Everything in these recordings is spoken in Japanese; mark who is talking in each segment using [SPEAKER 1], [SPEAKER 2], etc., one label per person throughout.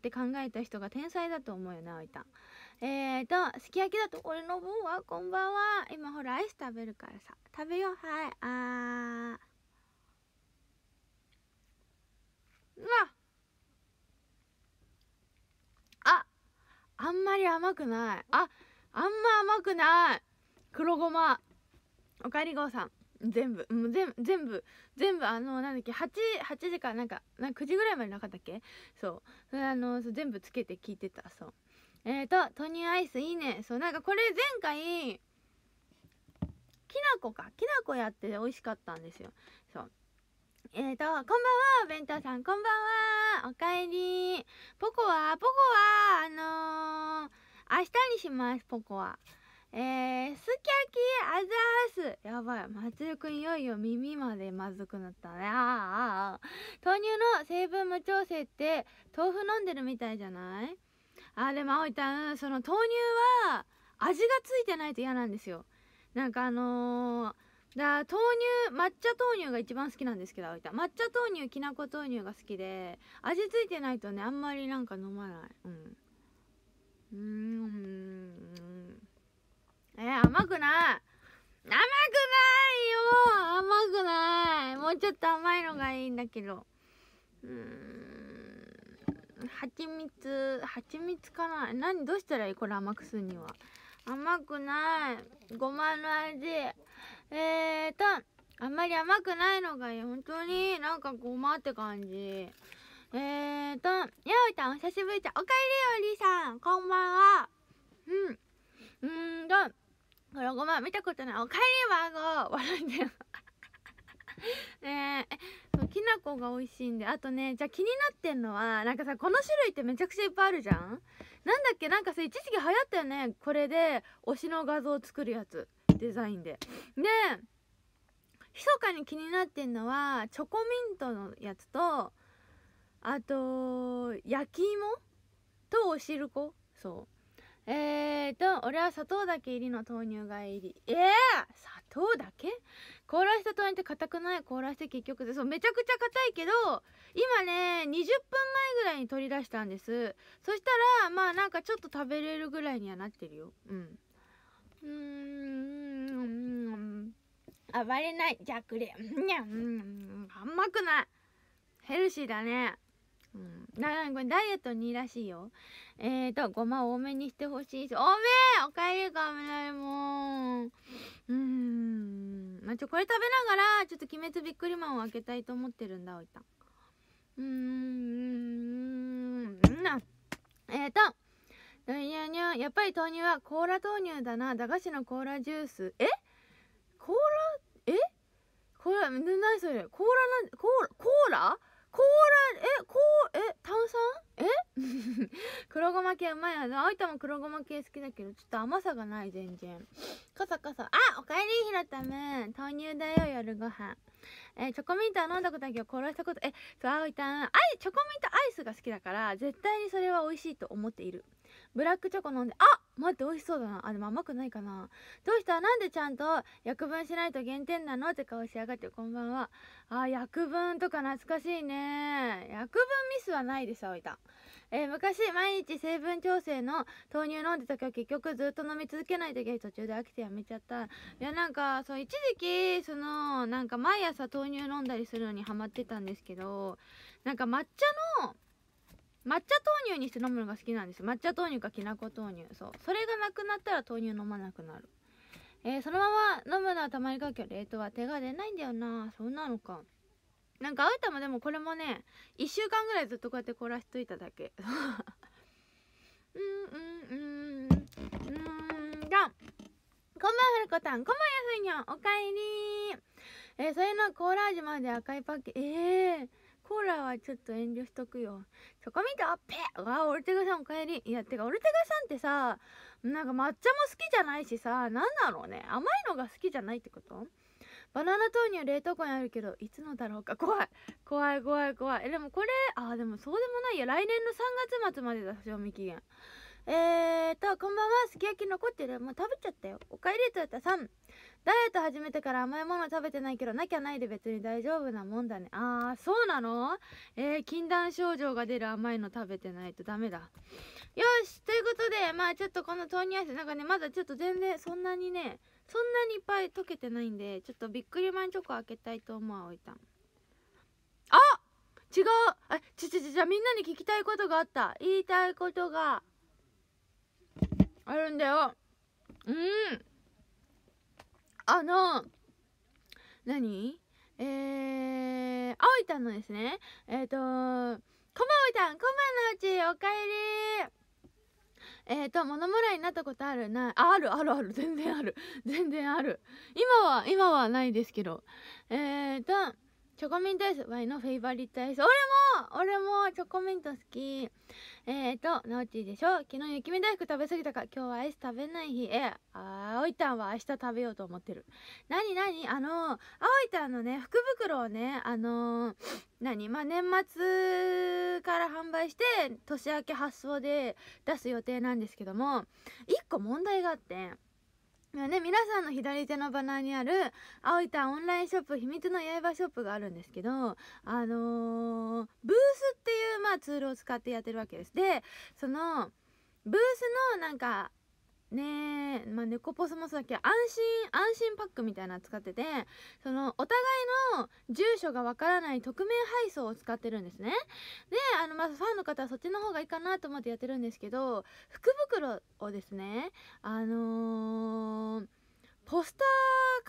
[SPEAKER 1] って考えた人が天才だと思うよなおいたえーとすき焼きだと俺の分はこんばんは今ほらアイス食べるからさ食べようはいあーうわああんまり甘くないああんま甘くない黒ごまおかえりごうさん全部もう全部全部あのなんだっけ 8, 8時かなんかなんか9時ぐらいまでなかったっけそうあのそう全部つけて聞いてたそうえっ、ー、と豆乳アイスいいねそうなんかこれ前回きなこかきなこやって美味しかったんですよそうえっ、ー、とこんばんは弁当さんこんばんはおかえりポコはポコはあのー、明日にしますポコはえー、すき焼きあざーすやばい。松井くんいよいよ耳までまずくなったね。ああ、豆乳の成分無調整って、豆腐飲んでるみたいじゃないあ、でも、あおいたん、その豆乳は、味がついてないと嫌なんですよ。なんかあのー、だ豆乳、抹茶豆乳が一番好きなんですけど、あおいた。抹茶豆乳、きなこ豆乳が好きで、味ついてないとね、あんまりなんか飲まない。うん。うーん。え甘くない甘くないよ甘くないもうちょっと甘いのがいいんだけど。うーん。蜂蜜、蜂蜜かな何、どうしたらいいこれ甘くすには。甘くない。ごまの味。えーと、あんまり甘くないのがいい。本当に、なんかごまって感じ。えーと、やおたん、お久しぶりじゃ。おかえりよ、りさん。こんばんは。うん。うーんと、このごま見たことないおかえりマーゴ笑いでねえきな粉が美味しいんであとねじゃあ気になってんのはなんかさこの種類ってめちゃくちゃいっぱいあるじゃんなんだっけなんかさ一時期流行ったよねこれで推しの画像を作るやつデザインでで密かに気になってんのはチョコミントのやつとあと焼き芋とおしるこそうえーと、俺は砂糖だけ入りの豆乳が入り。ええー、砂糖だけ凍らした豆乳って硬くない凍らして結局で。そう、めちゃくちゃ硬いけど、今ね、20分前ぐらいに取り出したんです。そしたら、まあなんかちょっと食べれるぐらいにはなってるよ。うん。うーん。暴れない。じゃあくれ。うん。甘くない。ヘルシーだね。うん、なダイエットにいいらしいよ。えーと、ごま多めにしてほしいし、おめえおかえりかめないもん。うん。まあ、ちょ、これ食べながら、ちょっと鬼滅びっくりマンを開けたいと思ってるんだ、おいた。うーん。な。えーと、にゃにゃやっぱり豆乳はコーラ豆乳だな。駄菓子のコーラジュース。えコーラえコーラ、何それコーラな、コーラ、コーラコーラえこうえ炭酸え 黒ごま系うまいはずあいたも黒ごま系好きだけどちょっと甘さがない全然こそこそあおかえりひろため豆乳だよ夜ご飯えチョコミント飲んだことだけど殺したことえそうあおいたんあいチョコミントアイスが好きだから絶対にそれは美味しいと思っているブラックチョコ飲んで、あ待って、美味しそうだな。あ、でも甘くないかな。どうしたなんでちゃんと約分しないと減点なのって顔しやがって、こんばんは。あ、約分とか懐かしいね。約分ミスはないでしょ、いた。えー、昔、毎日成分調整の豆乳飲んでたけど、結局ずっと飲み続けないといけない途中で飽きてやめちゃった。いや、なんか、そう、一時期、その、なんか毎朝豆乳飲んだりするのにハマってたんですけど、なんか抹茶の、抹茶豆乳にして飲むのが好きなんです抹茶豆乳かきなこ豆乳そうそれがなくなったら豆乳飲まなくなるえー、そのまま飲むのはたまにかけど冷凍は手が出ないんだよなそうなのかなんかあうたもでもこれもね1週間ぐらいずっとこうやって凍らしといただけうんうんうんうんじゃんこんばんはるこたんこんばんやすいにゃんおかえりえー、それのコーラ味まで赤いパッケージええーコーラはちょっと遠慮しとくよ。チョコミントあっぺわあ、オルテガさんお帰り。いや、てか、オルテガさんってさ、なんか抹茶も好きじゃないしさ、なんだろうね。甘いのが好きじゃないってことバナナ豆乳冷凍庫にあるけど、いつのだろうか。怖い。怖い怖い怖い。え、でもこれ、あ、でもそうでもないや。来年の3月末までだ、賞味期限。えーと、こんばんは。すき焼き残ってる。もう食べちゃったよ。おかえりとやったさん。ダイエット始めてから甘いもの食べてないけどなきゃないで別に大丈夫なもんだねあーそうなのえー、禁断症状が出る甘いの食べてないとダメだよしということでまあちょっとこの豆乳アイスなんかねまだちょっと全然そんなにねそんなにいっぱい溶けてないんでちょっとびっくりマンチョコ開けたいと思ういたんあ違うあちちちじゃみんなに聞きたいことがあった言いたいことがあるんだようんあの何えー、あおたんのですねえっ、ー、とこんばんおいたんこんばんのうちおかえりえっ、ー、と、物もらいになったことあるなあ、あるあるある。全然ある。全然ある。今は、今はないですけど。えっ、ー、と、チョコミントアイス、ワイのフェイバリットアイス。俺も俺もチョコミント好き。えーと、なおちでしょ昨日雪見大福食べ過ぎたか今日はアイス食べない日。えー、あおいたんは明日食べようと思ってる。何何あの、あおいたんのね、福袋をね、あのー、まあ、年末から販売して、年明け発送で出す予定なんですけども、1個問題があって、ね、皆さんの左手のバナーにある青いタンオンラインショップ秘密の刃ショップがあるんですけど、あのー、ブースっていう、まあ、ツールを使ってやってるわけです。で、その、ブースのなんかねえまあ猫ポスもそうだけど安心安心パックみたいなの使っててそのお互いの住所がわからない匿名配送を使ってるんですねであのまずファンの方はそっちの方がいいかなと思ってやってるんですけど福袋をですねあのー、ポスタ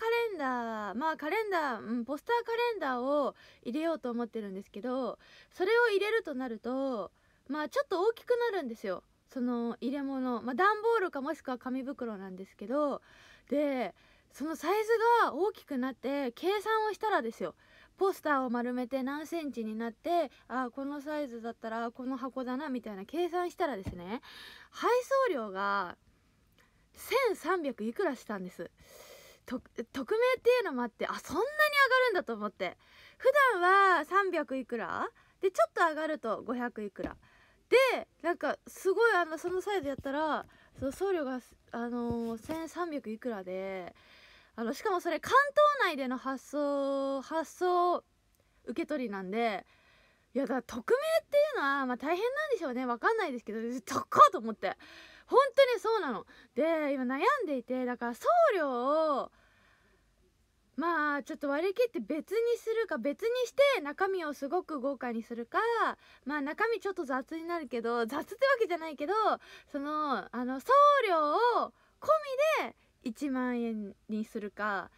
[SPEAKER 1] ーカレンダーまあカレンダー、うん、ポスターカレンダーを入れようと思ってるんですけどそれを入れるとなるとまあちょっと大きくなるんですよその入れ物、まあ、段ボールかもしくは紙袋なんですけどでそのサイズが大きくなって計算をしたらですよポスターを丸めて何センチになってあこのサイズだったらこの箱だなみたいな計算したらですね配送料が1300いくらしたんです匿名っていうのもあってあそんなに上がるんだと思って普段は300いくらでちょっと上がると500いくらでなんかすごいあのそのサイズやったらその送料が、あのー、1300いくらであのしかもそれ関東内での発送発送受け取りなんでいやだから匿名っていうのは、まあ、大変なんでしょうね分かんないですけどどっと思って本当にそうなので今悩んでいてだから送料をまあちょっと割り切って別にするか別にして中身をすごく豪華にするかまあ中身ちょっと雑になるけど雑ってわけじゃないけどそのあの送料を込みで1万円にするか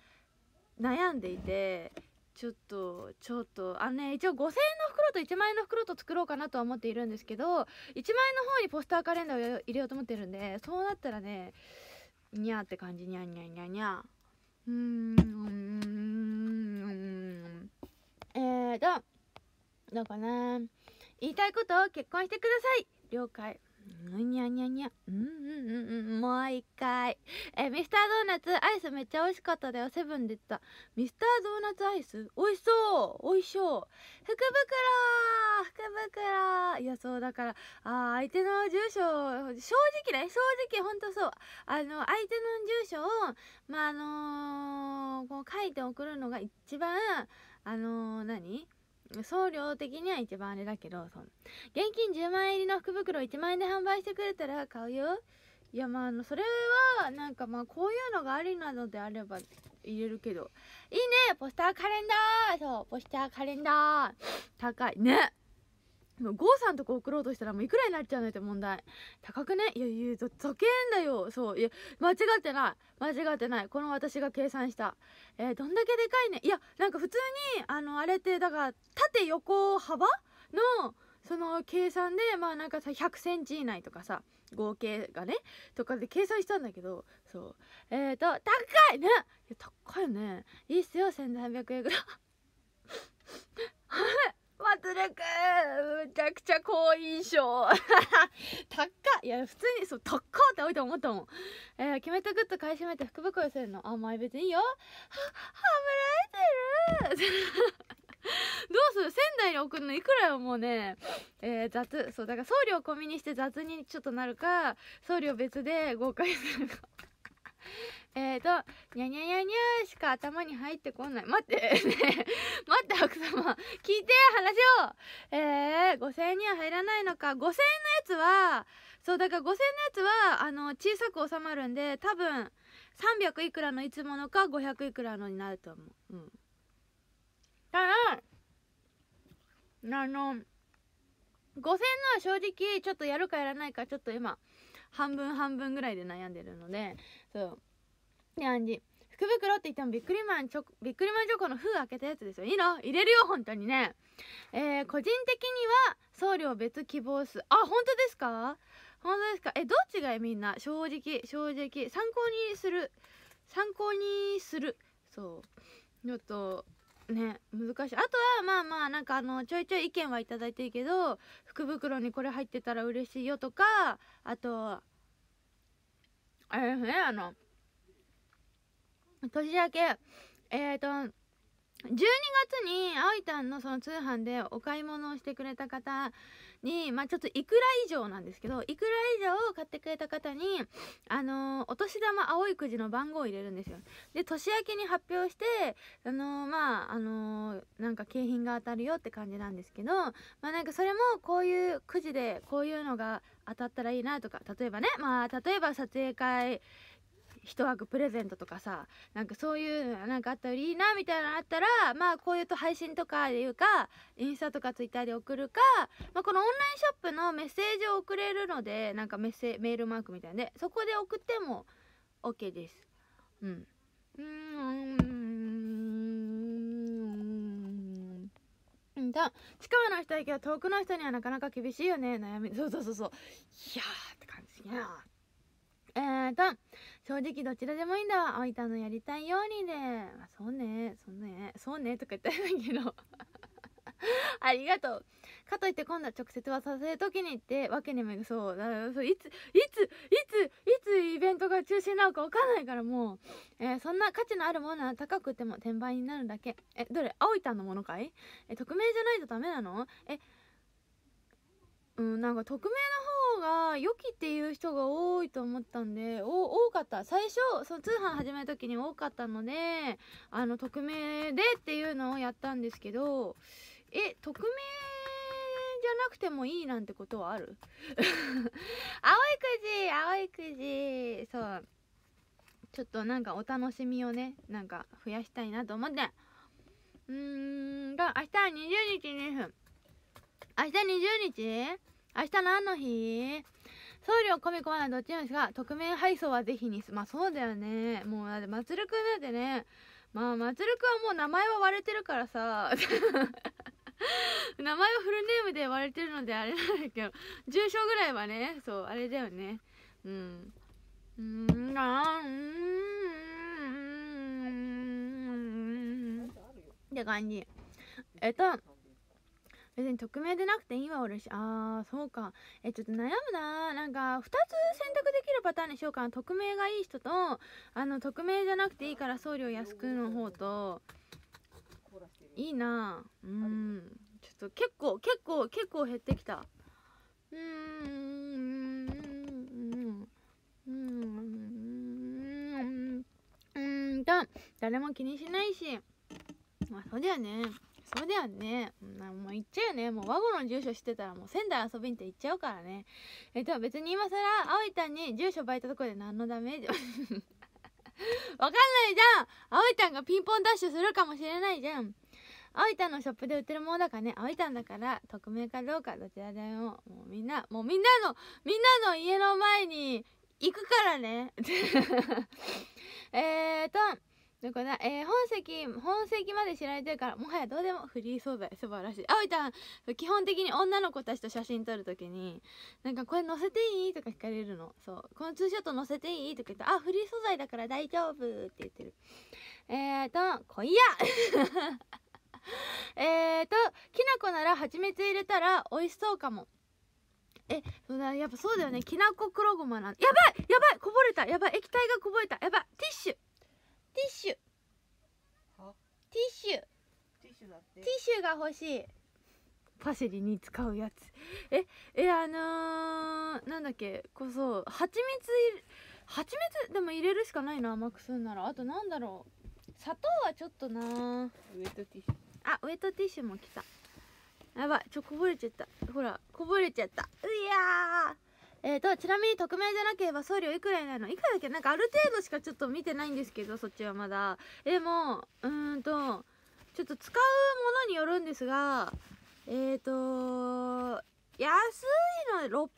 [SPEAKER 1] 悩んでいてちょっとちょっとあのね一応5000円の袋と1万円の袋と作ろうかなとは思っているんですけど1万円の方にポスターカレンダーを入れようと思ってるんでそうなったらねにゃーって感じにゃにゃにゃにゃ。うんえーとどうかな言いたいことを結婚してください了解にゃにゃにゃ。うんうんうんうん。もう一回。え、ミスタードーナツアイスめっちゃ美味しかっただよ。セブンで言った。ミスタードーナツアイス美味しそう美味しそう福袋福袋いや、そうだから、あ相手の住所、正直ね、正直ほんとそう。あの、相手の住所を、まあ、あのー、こう書いて送るのが一番、あのー、何送料的には一番あれだけどその現金10万円入りの福袋1万円で販売してくれたら買うよいやまあそれはなんかまあこういうのがありなのであれば入れるけどいいねポスターカレンダーそうポスターカレンダー高いねもうゴーさんとこ送ろうとしたらもういくらになっちゃうのって問題。高くねいや、いやどざけんだよ。そう。いや、間違ってない。間違ってない。この私が計算した。えー、どんだけでかいね。いや、なんか普通に、あの、あれって、だから、縦横幅の、その計算で、まあなんかさ、100センチ以内とかさ、合計がね、とかで計算したんだけど、そう。えっ、ー、と、高いねいや、高いね。いいっすよ、1300円ぐらい。は い。まつるくんむちゃくちゃ好印象たっいや普通にそう高っって置いて思ったもん、えー、決めたグッド買い占めて福袋せるのあんまり別にいいよははむられてるどうする仙台に送るのいくらよもうね、えー、雑そうだから送料込みにして雑にちょっとなるか送料別で豪快するかえーと、にゃにゃにゃにゃしか頭に入ってこない。待って、待って、奥様。聞いて、話をえー、5000円には入らないのか。5000円のやつは、そう、だから5000円のやつは、あの、小さく収まるんで、多分、300いくらのいつものか、500いくらのになると思う。うん。ただ、あの、5000のは正直、ちょっとやるかやらないか、ちょっと今、半分半分ぐらいで悩んでるので、そう。って感じ福袋って言ってもビックリマンチョビックリマンチョコの封開けたやつですよいいの入れるよ本当にねえー、個人的には送料別希望数あ本当ですか本当ですかえどっちがいみんな正直正直参考にする参考にするそうちょっとね難しいあとはまあまあなんかあのちょいちょい意見はいただいていいけど福袋にこれ入ってたら嬉しいよとかあとあれですねあの年明けえっ、ー、と12月にあいたんのその通販でお買い物をしてくれた方にまあちょっといくら以上なんですけどいくら以上を買ってくれた方にあのー、お年玉青いくじの番号を入れるんですよで年明けに発表してあのー、まああのなんか景品が当たるよって感じなんですけどまあなんかそれもこういうくじでこういうのが当たったらいいなとか例えばねまあ例えば撮影会1箱プレゼントとかさなんかそういうのなんかあったよりいいなみたいなのあったらまあこういうと配信とかでいうかインスタとかツイッターで送るか、まあ、このオンラインショップのメッセージを送れるのでなんかメッセメールマークみたいでそこで送っても OK です。うんうんだ近場の人だけど遠くの人にはなかなか厳しいよね悩みそうそうそうそういやーって感じいやーってえーと、正直どちらでもいいんだわ。あいたのやりたいようにね。まあ、そうね、そうね、そうね、とか言ったんけど。ありがとう。かといって今度は直接はさせるときにってわけにもいくそうだそういついついついつイベントが中止なのかわかんないからもう、えー、そんな価値のあるものは高くても転売になるだけえどれ青いたんのものかいえ匿名じゃないとダメなのえうん、なんか匿名の方が良きっていう人が多いと思ったんで多かった最初その通販始める時に多かったのであの匿名でっていうのをやったんですけどえ匿名じゃなくてもいいなんてことはある 青いくじ青いくじそうちょっとなんかお楽しみをねなんか増やしたいなと思ってうーんが明日は20日2分。明日20日明日何の日送料込み込まないどっちなんですが、匿名配送はぜひにす。まあそうだよね。もうだって、まつるくんなんてね、まあまつるくんはもう名前は割れてるからさ、名前はフルネームで割れてるのであれなんだけど、住所ぐらいはね、そう、あれだよね。うん。うん、あうん、うん、って感じ。えっと、別に匿名でなくて今俺しああそうかえちょっと悩むななんか2つ選択できるパターンにしようかな匿名がいい人とあの匿名じゃなくていいから送料安くの方といいなうんちょっと結構結構結構減ってきたうーんうんうんうんう誰も気にしないしまあそうだよねそうだよねなもう行っちゃうよねもう和合の住所知ってたらもう仙台遊びにって行っちゃうからねえっと別に今更葵ちゃんに住所バイトとこで何のダメージ わかんないじゃん葵ちゃんがピンポンダッシュするかもしれないじゃん葵ちゃんのショップで売ってるものだからね葵ちゃんだから匿名かどうかどちらでももうみんなもうみんなのみんなの家の前に行くからね えーととことえー、本籍、本籍まで知られてるから、もはやどうでもフリー素材、素晴らしい。あおいたん、基本的に女の子たちと写真撮るときに、なんかこれ載せていいとか聞かれるの。そう。このツーショット載せていいとか言って、あ、フリー素材だから大丈夫って言ってる。えーと、こいやえーと、きな粉なら蜂蜜入れたら美味しそうかも。えそうだやっぱそうだよねきなこ黒ごまなんやばいやばいこぼれたやばい液体がこぼれたやばいティッシュティッシュティッシュティッシュだってティッシュが欲しいパセリに使うやつええあのー、なんだっけこそ蜂蜜蜂蜜でも入れるしかないな甘くすんならあとなんだろう砂糖はちょっとなウエットティッシュあウエットティッシュも来たやばいちょこぼれちゃったほらこぼれちゃったうやえーと、ちなみに匿名じゃなければ送料いくらになるのいくらだっけなんかある程度しかちょっと見てないんですけどそっちはまだでもうーんとちょっと使うものによるんですがえっ、ー、と安いの600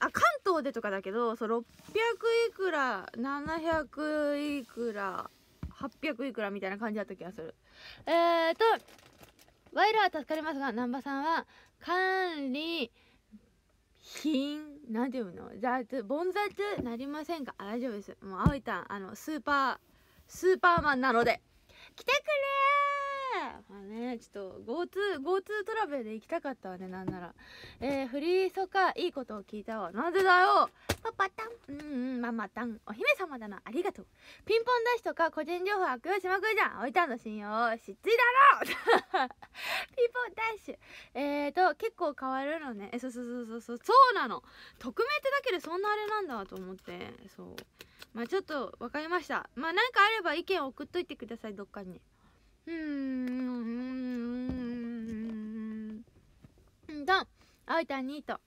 [SPEAKER 1] あ関東でとかだけどそう600いくら700いくら800いくらみたいな感じだった気がするえっ、ー、とワイルは助かりますが難波さんは管理金なんていうの雑凡雑なりませんか大丈夫ですもうあおいたんあのスーパースーパーマンなので来てくれまあね、ちょっと GoTo、GoTo トラベルで行きたかったわね、なんなら。えー、フリーソカ、いいことを聞いたわ。なぜだよパパタン、うんうん、ママタン。お姫様だな、ありがとう。ピンポンダッシュとか個人情報悪用しまくるじゃん。おいたんの信用、失墜だろ ピンポンダッシュ。えーと、結構変わるのね。え、そうそうそうそうそう、そうなの。匿名ってだけでそんなあれなんだと思って、そう。まあちょっと分かりました。まあなんかあれば意見送っといてください、どっかに。うんうあういたんニート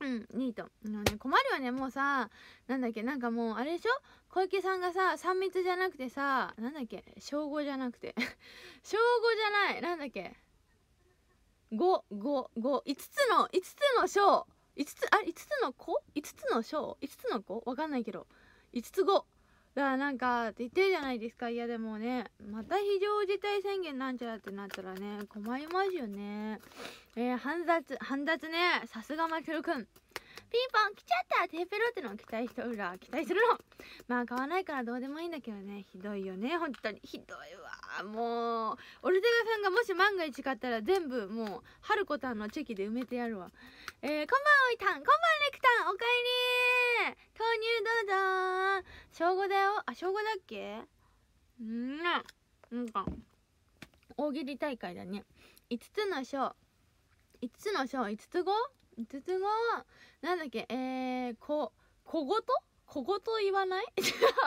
[SPEAKER 1] うんニートうね困るよねもうさなんだっけなんかもうあれでしょ小池さんがさ三密じゃなくてさなんだっけ小五じゃなくて小五じゃないなんだっけ五、五、五、五つの五つの小。五つあ五つの子五つの小五つの子わかんないけど五つ五。だからなんか言ってるじゃないですかいやでもねまた非常事態宣言なんちゃらってなったらね困りますよねえー、煩雑煩雑ねさすがまひるくんピンポン来ちゃったテーペロってのを期待しておるら期待するのまあ買わないからどうでもいいんだけどねひどいよね本当にひどいわもうオルテガさんがもし万が一買ったら全部もう春子たんのチェキで埋めてやるわえー、こんばんおいたんこんばんレクタンおかえり豆乳どうぞ正午だよあ正午だっけうんなんか大喜利大会だね5つの賞5つの賞5つ語とてもなんだっけえー、こ小言小言言わないあ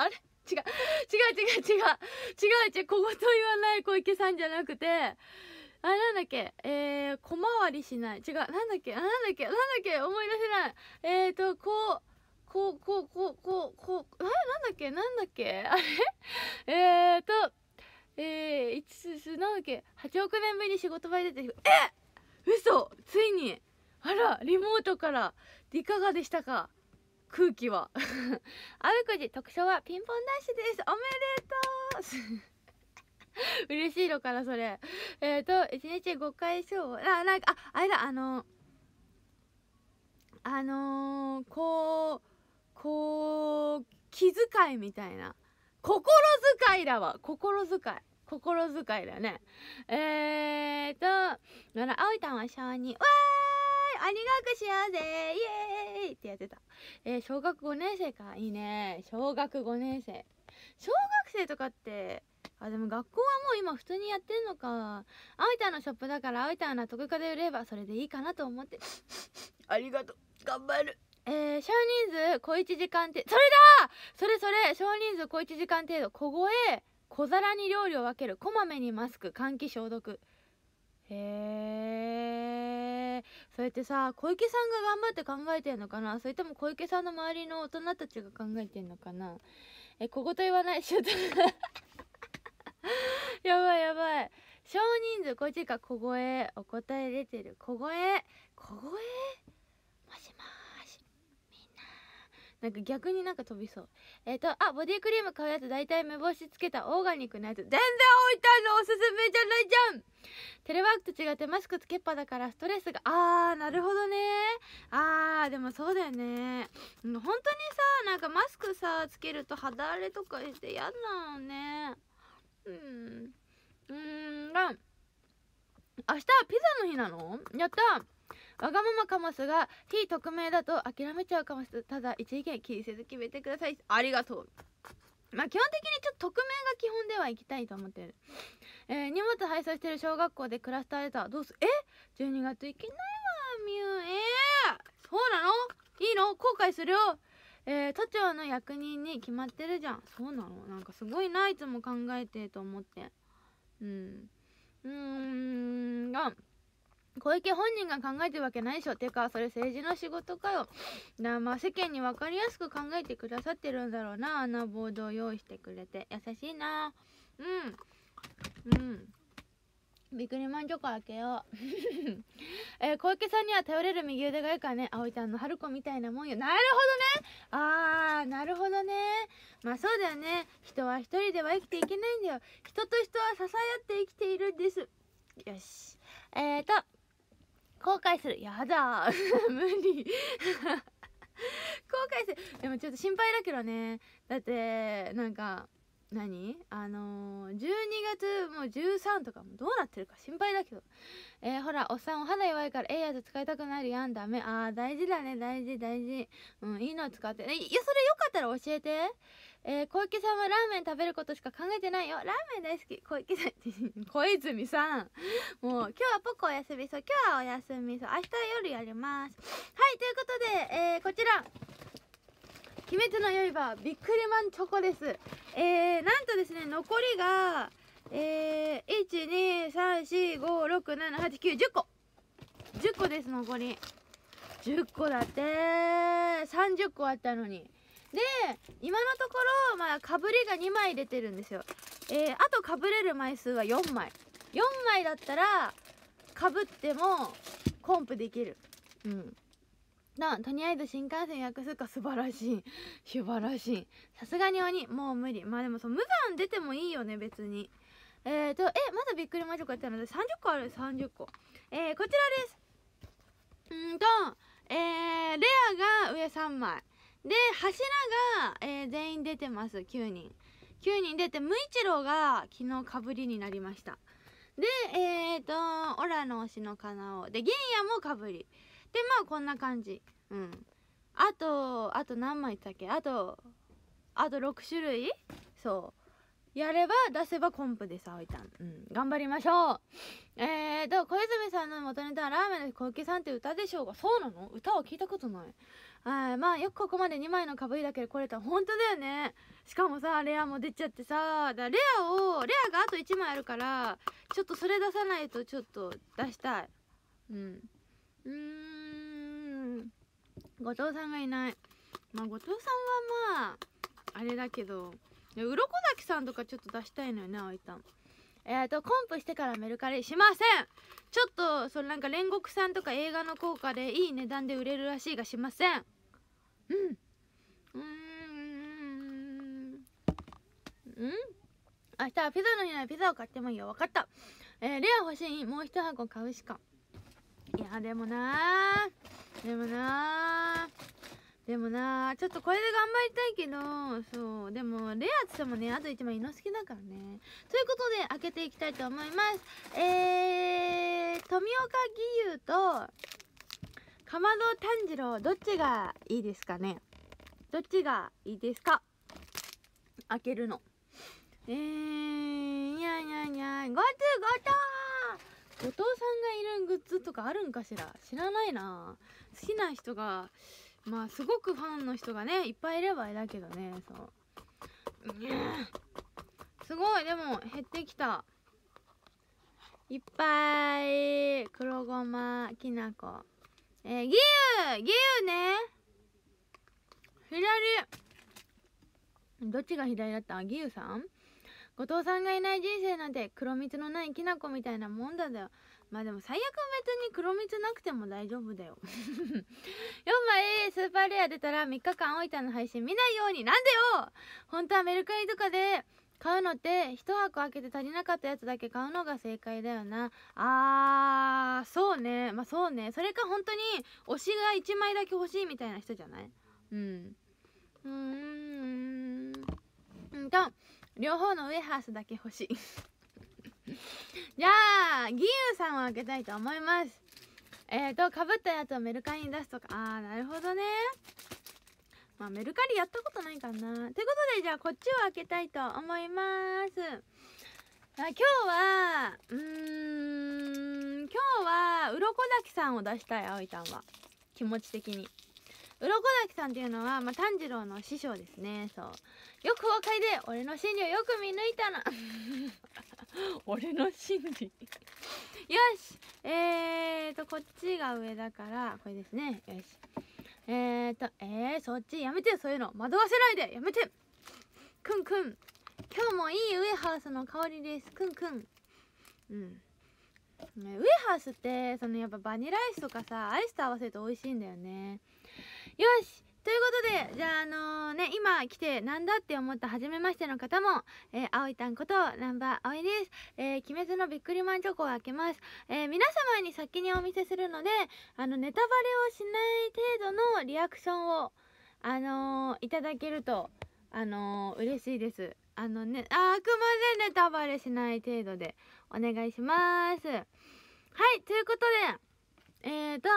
[SPEAKER 1] れ違う違う違う違う違う違う小言言わない小池さんじゃなくてあれなんだっけえー、小回りしない違うなんだっけなんだっけなんだっけ思い出せないえっ、ー、とこうこうこうこうこうこうえなんだっけなんだっけあれえーとえー、いつなんだっけ8億年ぶりに仕事場に出てえ嘘ついにあらリモートからいかがでしたか空気は あべくじ特徴はピンポンダッシュですおめでとう 嬉しいのかなそれえっ、ー、と1日5回賞あなんかああれだあのあのー、こうこう気遣いみたいな心遣いだわ心遣い心遣いだねえっ、ー、とあらいたんは小2わーありがくしようぜイエーイってやってた。えー、小学5年生か。いいね。小学5年生。小学生とかって、あ、でも学校はもう今普通にやってんのか。アウターのショップだからアウターな特化で売ればそれでいいかなと思って。ありがとう。頑張る。えー、少人数小1時間程度。それだそれそれ少人数小1時間程度。小声、小皿に料理を分ける。こまめにマスク、換気消毒。へえ。でそうやってさ小池さんが頑張って考えてんのかなそれとも小池さんの周りの大人たちが考えてんのかなえ小言言わないちょっと やばいやばい少人数こっちか小声お答え出てる小声小声なんか逆になんか飛びそう。えっ、ー、と、あ、ボディクリーム買うやつ大体目星つけたオーガニックのやつ。全然置いてのおすすめじゃないじゃんテレワークと違ってマスクつけっぱだからストレスが、あー、なるほどね。あー、でもそうだよね。本当にさ、なんかマスクさ、つけると肌荒れとかして嫌なのね。うん。うーん、明日はピザの日なのやったわがままかますが非匿名だと諦めちゃうかもしれただ一意見気にせず決めてくださいありがとうまあ基本的にちょっと匿名が基本ではいきたいと思ってる、えー、荷物配送してる小学校でクラスター出たどうすえ12月行けないわみゆえー、そうなのいいの後悔するよえー、都庁の役人に決まってるじゃんそうなのなんかすごいないつも考えてと思ってうんうーんが小池本人が考えてるわけないでしょ。てか、それ政治の仕事かよ。なまあ、世間に分かりやすく考えてくださってるんだろうな。あなボードを用意してくれて。優しいな。うん。うん。びっくりマンチョコ開けよう。えー、小池さんには頼れる右腕がいいからね。葵ちゃんの春子みたいなもんよ。なるほどねあー、なるほどね。まあそうだよね。人は一人では生きていけないんだよ。人と人は支え合って生きているんです。よし。えーと。後悔するやだ 無理後悔するでもちょっと心配だけどねだってなんか何あのー、12月もう13とかもどうなってるか心配だけどえー、ほらおっさんお肌弱いからええやつ使いたくなるやんダメあー大事だね大事大事うんいいの使っていやそれよかったら教えてえー、小池さんはラーメン食べることしか考えてないよ。ラーメン大好き。小池さん小泉さん。もう、今日は僕お休みそう。今日はお休みそう。明日夜やります。はい、ということで、えー、こちら。鬼滅の刃、ビックリマンチョコです。えー、なんとですね、残りが、えー、1、2、3、4、5、6、7、8、9、10個。10個です、残り。10個だって。30個あったのに。で今のところまあかぶりが2枚出てるんですよえー、あとかぶれる枚数は4枚4枚だったらかぶってもコンプできるうんなとりあえず新幹線予約すか素晴らしい素晴らしいさすがに鬼もう無理まあでもその無残出てもいいよね別にえっ、ー、とえまだびっくりマジョコやったので30個ある30個えー、こちらですうんとえー、レアが上3枚で柱が、えー、全員出てます9人9人出て無一郎が昨日かぶりになりましたでえっ、ー、とオラの推しのかなおで玄也もかぶりでまあこんな感じうんあとあと何枚いったっけあとあと6種類そうやれば出せばコンプでさおいたん、うん、頑張りましょうえーと小泉さんの元ネタはラーメンの小池さんって歌でしょうがそうなの歌は聞いたことないはいまあよくここまで2枚のかぶりだけで来れた本当だよねしかもさレアも出ちゃってさだレアをレアがあと1枚あるからちょっとそれ出さないとちょっと出したいうんうん後藤さんがいないまあ後藤さんはまああれだけど鱗崎さんとかちょっと出したいのよねあいたんえー、とコンプしてからメルカリしませんちょっとそのなんか煉獄さんとか映画の効果でいい値段で売れるらしいがしませんうんうんうん明日はピザの日ならピザを買ってもいいよ分かったえー、レア欲しいもう一箱買うしかいやでもなでもなでもなちょっとこれで頑張りたいけどそうでもレアっつってもねあと1枚猪之助だからねということで開けていきたいと思いますえー、富岡義勇とかまど炭治郎どっちがいいですかねどっちがいいですか開けるのえー、いやいやいやごつごと後藤さんがいるグッズとかあるんかしら知らないな好きな人がまあすごくファンの人がねいっぱいいればだけどねそうすごいでも減ってきたいっぱい黒ごまきなこえー、義勇義勇ね左どっちが左だった義勇さん後藤さんがいない人生なんて黒蜜のないきなこみたいなもんだよまあでも最悪は別に黒蜜なくても大丈夫だよ4枚 スーパーレア出たら3日間大分の配信見ないようになんでよ本当はメルカリとかで買うのって1箱開けて足りなかったやつだけ買うのが正解だよなあーそうねまあそうねそれか本当に推しが1枚だけ欲しいみたいな人じゃないうんうーんうんと両方のウエハースだけ欲しい じゃあ義勇さんを開けたいと思いますえっ、ー、とかぶったやつをメルカリに出すとかああなるほどねまあメルカリやったことないかなということでじゃあこっちを開けたいと思いますあ今日はうーん今日は鱗崎さんを出したい葵ちゃんは気持ち的に鱗崎さんっていうのは、まあ、炭治郎の師匠ですねそうよく崩壊で俺の心理をよく見抜いたの。俺の心理よしえーとこっちが上だからこれですねよしえーとえーそっちやめてそういうの惑わせないでやめてくんくん今日もいいウエハースの香りですくんくんうんウエハースってそのやっぱバニラアイスとかさアイスと合わせると美味しいんだよねよしということで、じゃあ、あのー、ね、今来てなんだって思った初めましての方も、えー、葵たんこと、ナンバー葵です。えー、鬼滅のビックリマンチョコを開けます。えー、皆様に先にお見せするので、あの、ネタバレをしない程度のリアクションを、あのー、いただけると、あのー、嬉しいです。あのね、あくまでネタバレしない程度でお願いします。はい、ということで、えーと、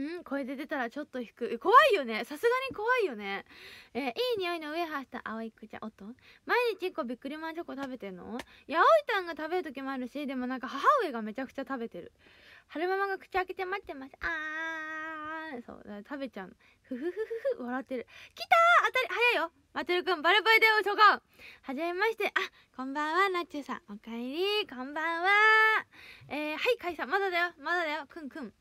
[SPEAKER 1] うんこれで出たらちょっと引く怖いよねさすがに怖いよねえー、いい匂いのウエハーしたいくちゃおっと毎日1個びっくりマンチョコ食べてんのいや葵タんが食べる時もあるしでもなんか母上がめちゃくちゃ食べてる春ママが口開けて待ってますあーそう食べちゃうふふふふふ笑ってる来た当たり早いよまてるくんバレバレおしょ管はじめましてあこんばんはなっちゅうさんおかえりこんばんはえー、はいかいさんまだだよまだだよくんくん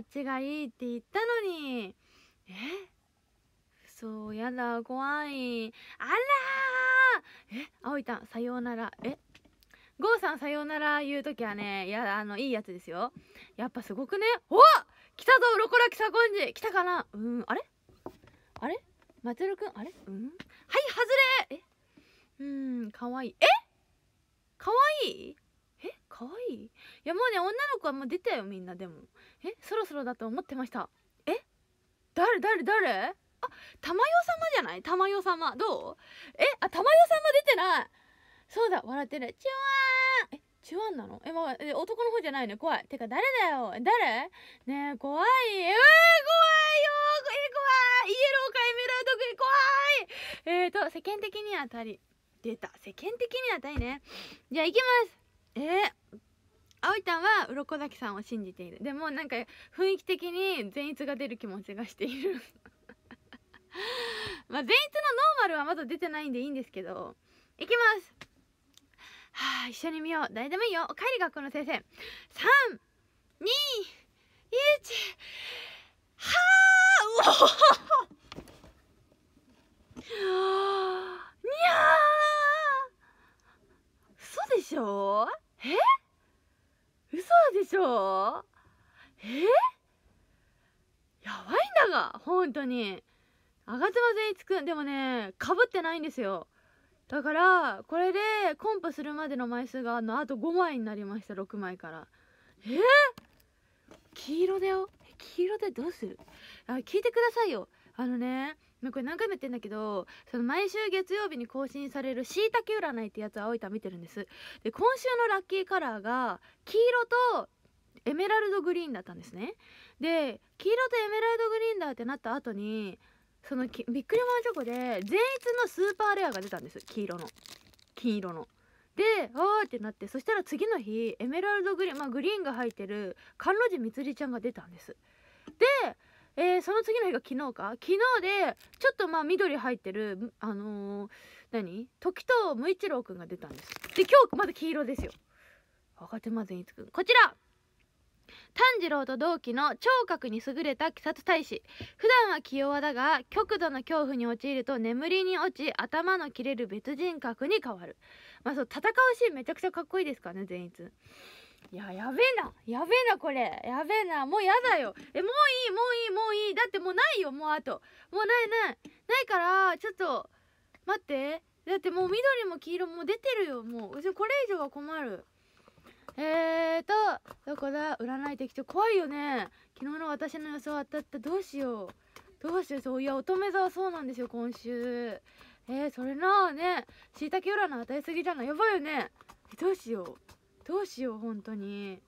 [SPEAKER 1] っちがいいって言ったのにえそうやだ怖いあらえ葵たんさようならえゴーさんさようなら言う時はねいやあのいいやつですよやっぱすごくねお来たぞロコラキサコンジ来たかなうんあれあれまつるくんあれうんはい外れえうんかわいいえかわいい可愛いいやもうね女の子はもう出たよみんなでもえそろそろだと思ってましたえ誰誰誰あ玉代様じゃない玉代様どうえあ玉代様出てないそうだ笑ってるチュワーンえチュワンなのえ、まあ、え男の方じゃないね怖いてか誰だよ誰ねえ怖いえー、怖いよえ怖いイエローかエメラルドグリ怖いえーと世間的には当たり出た世間的には当たりねじゃあ行きますえー、葵ちゃんは鱗崎さんを信じているでもなんか雰囲気的に善逸が出る気持ちがしている まあ善逸のノーマルはまだ出てないんでいいんですけどいきますはあ一緒に見よう誰でもいいよおかえり学校の先生321はあうおっにゃー嘘でしょえ嘘でしょえやばいんだが本当に吾妻善一くんでもねかぶってないんですよだからこれでコンプするまでの枚数があのあと5枚になりました6枚からえ黄色だよ黄色でどうするあ聞いてくださいよあのねこれ何回も言ってんだけどその毎週月曜日に更新されるしいたけ占いってやつ青いた見てるんですで今週のラッキーカラーが黄色とエメラルドグリーンだったんですねで黄色とエメラルドグリーンだってなった後にそのびっくりマンチョコで善逸のスーパーレアが出たんです黄色の金色のであーってなってそしたら次の日エメラルドグリーンまあグリーンが入ってる甘露寺みつりちゃんが出たんですでえー、その次の日が昨日か昨日でちょっとまあ緑入ってるあのー、何時と無一郎くんが出たんですで今日まだ黄色ですよ若手ま善逸くんこちら炭治郎と同期の聴覚に優れた鬼殺大使普段は気弱だが極度の恐怖に陥ると眠りに落ち頭の切れる別人格に変わるまあそう戦うシーンめちゃくちゃかっこいいですからね善逸や、やべえな。やべえな、これ。やべえな。もうやだよ。え、もういい、もういい、もういい。だってもうないよ、もうあと。もうないない。ないから、ちょっと、待って。だってもう緑も黄色も出てるよ、もう。うちこれ以上は困る。えーと、どこだ占いできて怖いよね。昨日の私の予想当たった。どうしよう。どうしよう。そういや、乙女座はそうなんですよ、今週。えー、それなあね。しいたけ占い当たりすぎじゃない。やばいよね。どうしよう。どうしよう本当に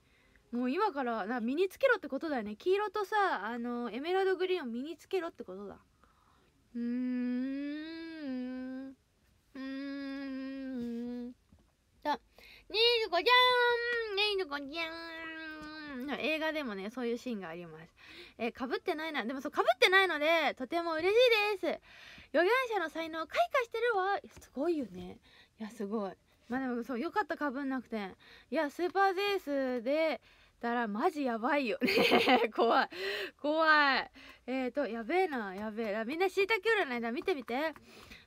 [SPEAKER 1] もう今からな身につけろってことだよね黄色とさあのエメラルドグリーンを身につけろってことだうーんうーんあねえぬこじゃんねえぬこじゃん映画でもねそういうシーンがありますえー、かぶってないなでもそうかぶってないのでとても嬉しいです預言者の才能開花してるわすごいよねいやすごいまあでもそうよかったかぶんなくていやスーパーゼースでたらマジやばいよね 怖い怖いえっ、ー、とやべえなやべえなみんなシタキュけ占いだ見てみて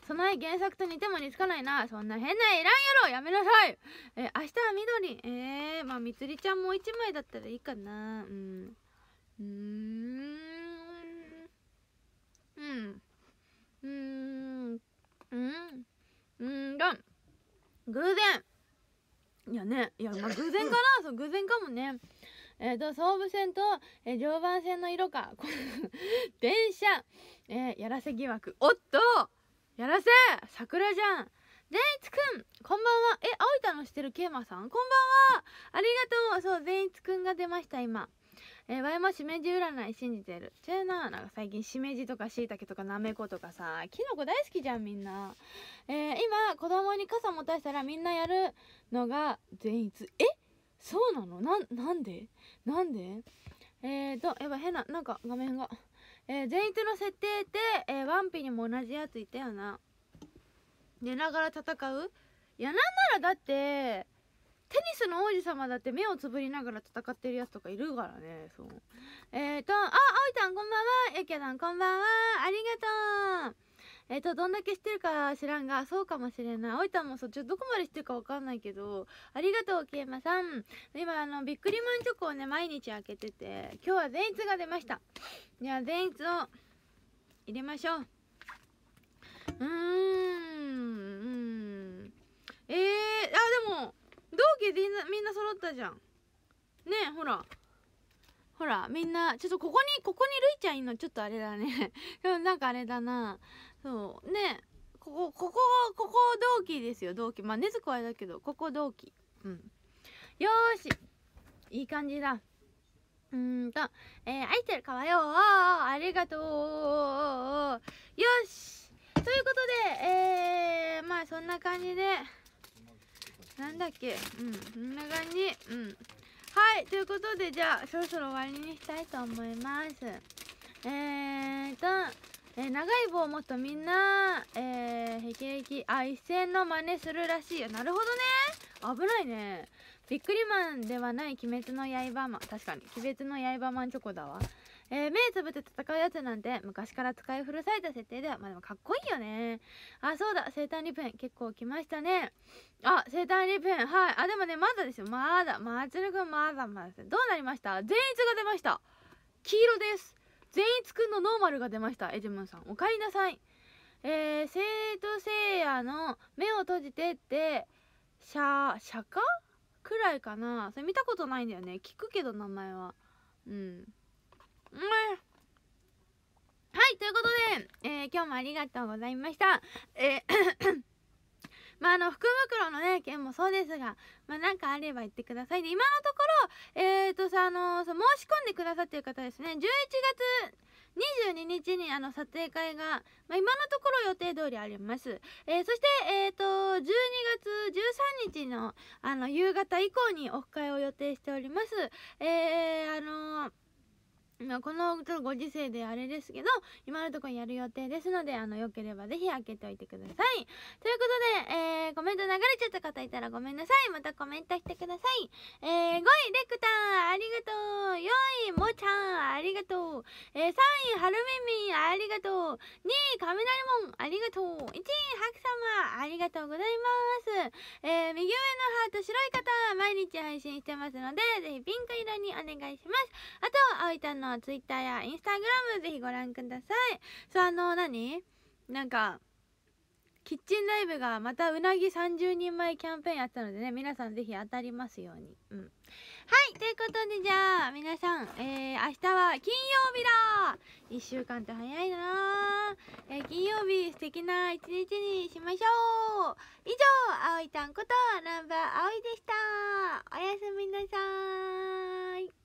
[SPEAKER 1] その絵原作と似ても似つかないなそんな変な絵いらんやろやめなさいえー、明日は緑えー、まあみつりちゃんもう1枚だったらいいかなうんうん偶然いやねいやまあ偶然かな そう偶然かもねえっ、ー、と総武線と、えー、常磐線の色か 電車、えー、やらせ疑惑おっとやらせ桜じゃん善一くんこんばんはえ青いたのしてるケイマさんこんばんはありがとうそう善一くんが出ました今えー、わいもしめじ占い信じてるちゅうな、なんか最近しめじとかしいたけとかなめことかさきのこ大好きじゃんみんな、えー、今子供に傘持たしたらみんなやるのが善逸えそうなのなんでなんでえーとやっぱ変ななんか画面が、えー、善逸の設定って、えー、ワンピにも同じやついたよな寝ながら戦ういやなんならだってテニスの王子様だって目をつぶりながら戦ってるやつとかいるからねそうえっ、ー、とああおいゃんこんばんはゆきゃたんこんばんはありがとうえっ、ー、とどんだけ知ってるか知らんがそうかもしれないおいゃんもそっちどこまで知ってるかわかんないけどありがとうケイマさん今あのビックリマンチョコをね毎日開けてて今日は善逸が出ましたじゃあ善逸を入れましょううーんうんえー、あでも同期みんなみんな揃ったじゃんねえほらほらみんなちょっとここにここにるいちゃんいんのちょっとあれだね でもなんかあれだなそうねここここここ同期ですよ同期まあねず子はあれだけどここ同期うんよーしいい感じだうんとえー、空いてるかわよありがとうよしということでえー、まあそんな感じでなんだっけうんこんな感じうんはいということでじゃあそろそろ終わりにしたいと思いますえーとえ長い棒を持つとみんな、えー、へきあ、一線の真似するらしいよ。なるほどね。危ないね。ビックリマンではない鬼滅の刃マン。確かに。鬼滅の刃マンチョコだわ。えー、目つぶって戦うやつなんて昔から使い古された設定ではまあでもかっこいいよねあそうだ生誕リプ編結構来ましたねあ生誕リプ編はいあでもねまだですよまだまつるくんまだまだどうなりました全員が出ました黄色です全員くんのノーマルが出ましたエジムンさんおかえりなさいえー、生徒聖夜の目を閉じてってシャシャカくらいかなそれ見たことないんだよね聞くけど名前はうんうんはいということで、えー、今日もありがとうございましたえー まあ、あの福袋のね件もそうですが、まあ、なんかあれば言ってくださいで今のところえっ、ー、とさあのー、申し込んでくださってる方ですね11月22日にあの撮影会が、まあ、今のところ予定通りあります、えー、そして、えーと、と12月13日のあの夕方以降にオフ会を予定しておりますえー、あのーまあ、このちょっとご時世であれですけど、今のところやる予定ですので、あの、よければぜひ開けておいてください。ということで、えー、コメント流れちゃった方いたらごめんなさい。またコメントしてください。えー、5位、レクタン、ありがとう。4位、もちゃん、ありがとう。えー、3位、ハルみミありがとう。2位、雷門、ありがとう。1位、ハクさありがとうございます。えー、右上のハート、白い方、毎日配信してますので、ぜひピンク色にお願いします。あと、青いタンのの Twitter や Instagram ぜひご覧くださいそうあの何なんかキッチンライブがまたうなぎ30人前キャンペーンやったのでね皆さんぜひ当たりますようにうんはいということでじゃあ皆さんえー、明日は金曜日だ1週間って早いなー、えー、金曜日素敵な一日にしましょう以上あおいたんことナンバーあおいでしたおやすみなさーい